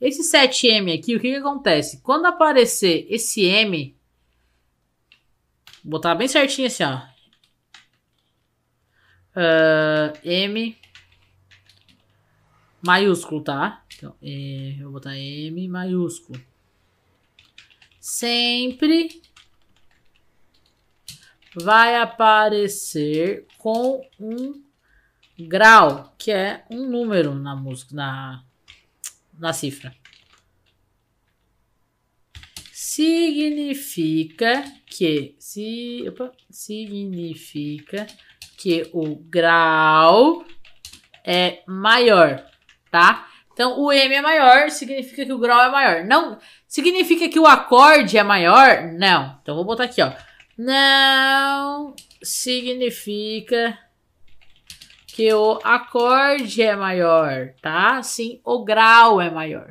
Esse 7M aqui, o que, que acontece? Quando aparecer esse M, botar bem certinho assim, ó. Uh, M maiúsculo, tá? Então, eu vou botar M maiúsculo. Sempre vai aparecer com um grau, que é um número na música, na na cifra. Significa que opa, significa que o grau é maior, tá? Então o M é maior, significa que o grau é maior. Não significa que o acorde é maior? Não. Então vou botar aqui, ó. Não significa que o acorde é maior, tá? Sim, o grau é maior.